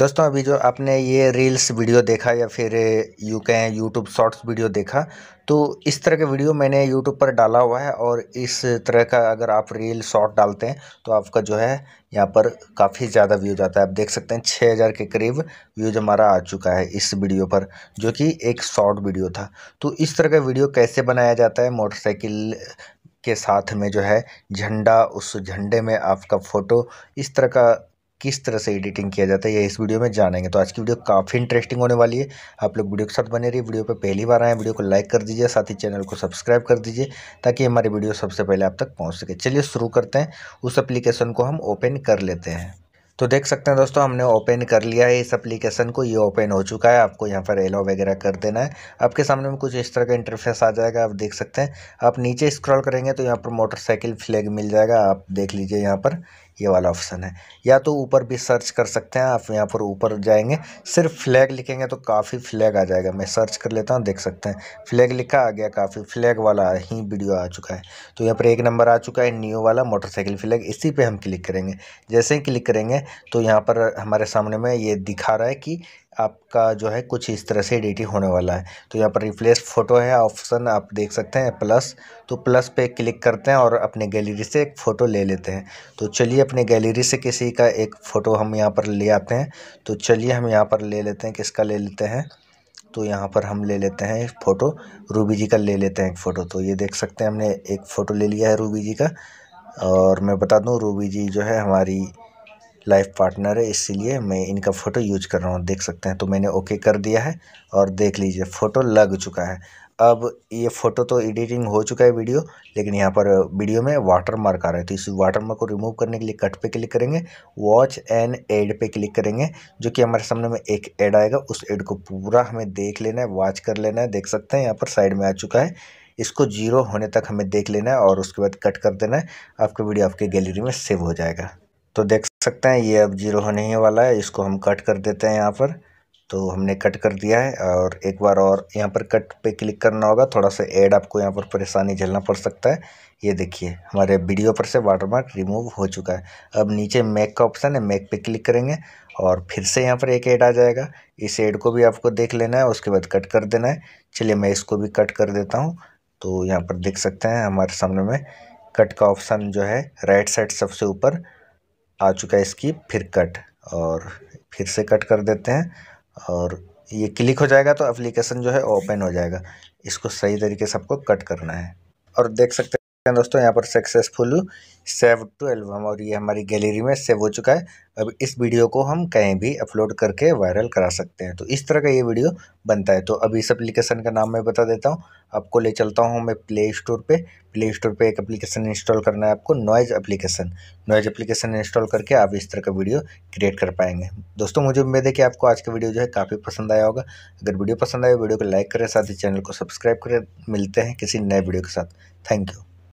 दोस्तों अभी जो आपने ये रील्स वीडियो देखा या फिर यू कहें यूट्यूब शॉर्ट्स वीडियो देखा तो इस तरह के वीडियो मैंने यूट्यूब पर डाला हुआ है और इस तरह का अगर आप रील शॉर्ट डालते हैं तो आपका जो है यहाँ पर काफ़ी ज़्यादा व्यूज आता है आप देख सकते हैं छः हज़ार के करीब व्यूज हमारा आ चुका है इस वीडियो पर जो कि एक शॉर्ट वीडियो था तो इस तरह का वीडियो कैसे बनाया जाता है मोटरसाइकिल के साथ में जो है झंडा उस झंडे में आपका फ़ोटो इस तरह का किस तरह से एडिटिंग किया जाता है ये इस वीडियो में जानेंगे तो आज की वीडियो काफ़ी इंटरेस्टिंग होने वाली है आप लोग वीडियो के साथ बने रहिए वीडियो पर पहली बार आए वीडियो को लाइक कर दीजिए साथ ही चैनल को सब्सक्राइब कर दीजिए ताकि हमारी वीडियो सबसे पहले आप तक पहुँच सके चलिए शुरू करते हैं उस एप्लीकेशन को हम ओपन कर लेते हैं तो देख सकते हैं दोस्तों हमने ओपन कर लिया है इस एप्लीकेशन को ये ओपन हो चुका है आपको यहाँ पर एलो वगैरह कर देना है आपके सामने में कुछ इस तरह का इंटरफेस आ जाएगा आप देख सकते हैं आप नीचे स्क्रॉल करेंगे तो यहाँ पर मोटरसाइकिल फ्लैग मिल जाएगा आप देख लीजिए यहाँ पर ये वाला ऑप्शन है या तो ऊपर भी सर्च कर सकते हैं आप यहाँ पर ऊपर जाएंगे सिर्फ फ्लैग लिखेंगे तो काफ़ी फ्लैग आ जाएगा मैं सर्च कर लेता हूँ देख सकते हैं फ्लैग लिखा आ गया काफ़ी फ्लैग वाला ही वीडियो आ चुका है तो यहाँ पर एक नंबर आ चुका है न्यू वाला मोटरसाइकिल फ्लैग इसी पर हम क्लिक करेंगे जैसे ही क्लिक करेंगे तो यहाँ पर हमारे सामने में ये दिखा रहा है कि आपका जो है कुछ इस तरह से एडिटिंग होने वाला है तो यहाँ पर रिप्लेस फोटो है ऑप्शन आप देख सकते हैं प्लस तो प्लस पे क्लिक करते हैं और अपने गैलरी से एक फ़ोटो ले लेते हैं तो चलिए अपने गैलरी से किसी का एक फ़ोटो हम यहाँ पर ले आते हैं तो चलिए हम यहाँ पर ले लेते हैं किसका ले लेते हैं तो यहाँ पर हम ले लेते हैं एक फ़ोटो रूबी जी का ले लेते हैं एक फ़ोटो तो ये देख सकते हैं हमने एक फ़ोटो ले लिया है रूबी जी का और मैं बता दूँ रूबी जी जो है हमारी लाइफ पार्टनर है इसीलिए मैं इनका फ़ोटो यूज कर रहा हूँ देख सकते हैं तो मैंने ओके कर दिया है और देख लीजिए फ़ोटो लग चुका है अब ये फ़ोटो तो एडिटिंग हो चुका है वीडियो लेकिन यहाँ पर वीडियो में वाटर मार्क आ रहा है तो इस वाटर मार्क को रिमूव करने के लिए कट पे क्लिक करेंगे वॉच एंड एड पे क्लिक करेंगे जो कि हमारे सामने में एक एड आएगा उस एड को पूरा हमें देख लेना है वॉच कर लेना है देख सकते हैं यहाँ पर साइड में आ चुका है इसको जीरो होने तक हमें देख लेना है और उसके बाद कट कर देना है आपका वीडियो आपके गैलरी में सेव हो जाएगा तो देख सकते हैं ये अब जीरो होने ही वाला है इसको हम कट कर देते हैं यहाँ पर तो हमने कट कर दिया है और एक बार और यहाँ पर कट पे क्लिक करना होगा थोड़ा सा ऐड आपको यहाँ पर परेशानी झेलना पड़ सकता है ये देखिए हमारे वीडियो पर से वाटरमार्क रिमूव हो चुका है अब नीचे मैक का ऑप्शन है मैक पे क्लिक करेंगे और फिर से यहाँ पर एक ऐड आ जाएगा इस ऐड को भी आपको देख लेना है उसके बाद कट कर देना है चलिए मैं इसको भी कट कर देता हूँ तो यहाँ पर देख सकते हैं हमारे सामने में कट का ऑप्शन जो है राइट साइड सबसे ऊपर आ चुका है इसकी फिर कट और फिर से कट कर देते हैं और ये क्लिक हो जाएगा तो एप्लीकेशन जो है ओपन हो जाएगा इसको सही तरीके से आपको कट करना है और देख सकते दोस्तों यहाँ पर सक्सेसफुल सेव टू एल्बम और ये हमारी गैलरी में सेव हो चुका है अब इस वीडियो को हम कहीं भी अपलोड करके वायरल करा सकते हैं तो इस तरह का ये वीडियो बनता है तो अभी इस एप्लीकेशन का नाम मैं बता देता हूँ आपको ले चलता हूँ मैं प्ले स्टोर पे प्ले स्टोर पे एक एप्लीकेशन इंस्टॉल करना है आपको noise application noise application install करके आप इस तरह का वीडियो क्रिएट कर पाएंगे दोस्तों मुझे उम्मीद है कि आपको आज का वीडियो जो है काफ़ी पसंद आया होगा अगर वीडियो पसंद आए वीडियो को लाइक करें साथ ही चैनल को सब्सक्राइब करें मिलते हैं किसी नए वीडियो के साथ थैंक यू